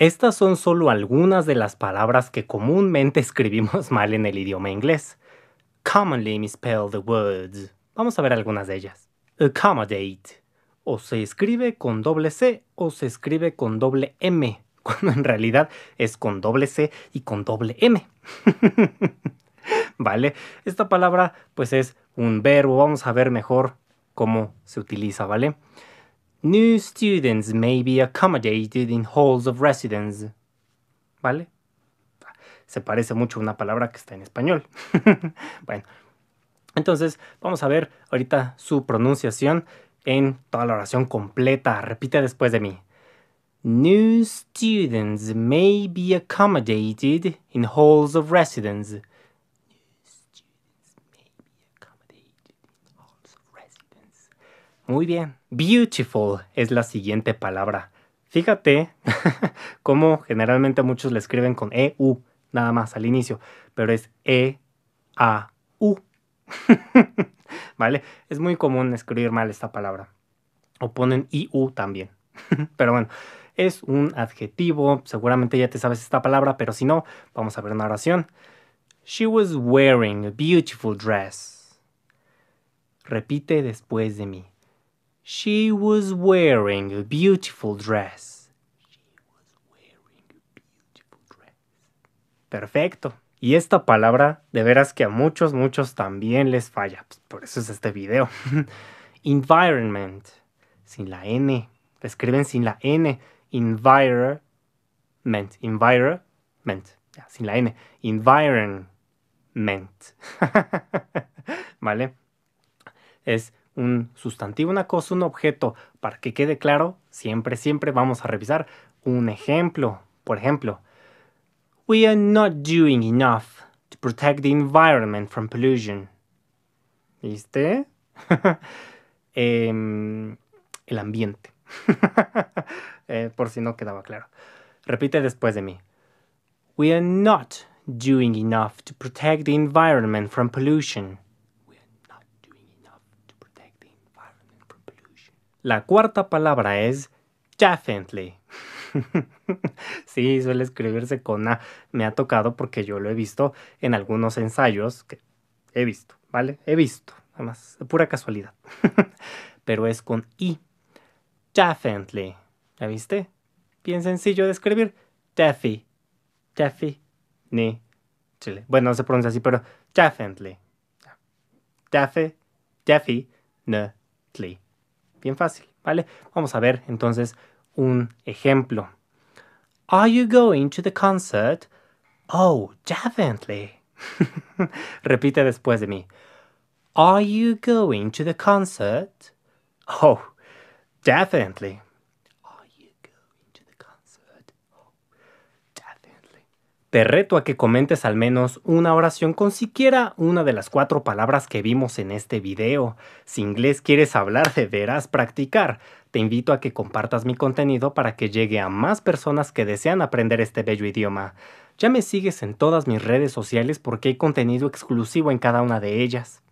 Estas son solo algunas de las palabras que comúnmente escribimos mal en el idioma inglés. Commonly misspelled words. Vamos a ver algunas de ellas. Accommodate. O se escribe con doble C o se escribe con doble M, cuando en realidad es con doble C y con doble M. ¿Vale? Esta palabra pues es un verbo. Vamos a ver mejor cómo se utiliza, ¿vale? New students may be accommodated in halls of residence. ¿Vale? Se parece mucho a una palabra que está en español. bueno, entonces vamos a ver ahorita su pronunciación en toda la oración completa. Repite después de mí. New students may be accommodated in halls of residence. Muy bien. Beautiful es la siguiente palabra. Fíjate cómo generalmente muchos la escriben con E-U nada más al inicio, pero es E-A-U. ¿Vale? Es muy común escribir mal esta palabra. O ponen IU también. pero bueno, es un adjetivo. Seguramente ya te sabes esta palabra, pero si no, vamos a ver una oración. She was wearing a beautiful dress. Repite después de mí. She was wearing a beautiful dress. She was wearing a beautiful dress. Perfecto. Y esta palabra, de veras que a muchos, muchos también les falla. Pues, por eso es este video. Environment. Sin la N. La escriben sin la N. Environment. Environment. Ya, sin la N. Environment. ¿Vale? Es un sustantivo, una cosa, un objeto. Para que quede claro, siempre, siempre vamos a revisar un ejemplo. Por ejemplo, We are not doing enough to protect the environment from pollution. ¿Viste? Em, el ambiente. Eh, por si no quedaba claro. Repite después de mí. We are not doing enough to protect the environment from pollution. La cuarta palabra es definitely. sí, suele escribirse con A. Me ha tocado porque yo lo he visto en algunos ensayos que he visto, ¿vale? He visto, nada más, pura casualidad. Pero es con I. Definitely. ¿Ya viste? Bien sencillo de escribir. Taffy. Chaffy. Ni. Chile. Bueno, no se pronuncia así, pero definitely. Daffy. Taffy. ni, Bien fácil, ¿vale? Vamos a ver entonces un ejemplo. Are you going to the concert? Oh, definitely. Repite después de mí. Are you going to the concert? Oh, definitely. Te reto a que comentes al menos una oración con siquiera una de las cuatro palabras que vimos en este video. Si inglés quieres hablar, deberás practicar. Te invito a que compartas mi contenido para que llegue a más personas que desean aprender este bello idioma. Ya me sigues en todas mis redes sociales porque hay contenido exclusivo en cada una de ellas.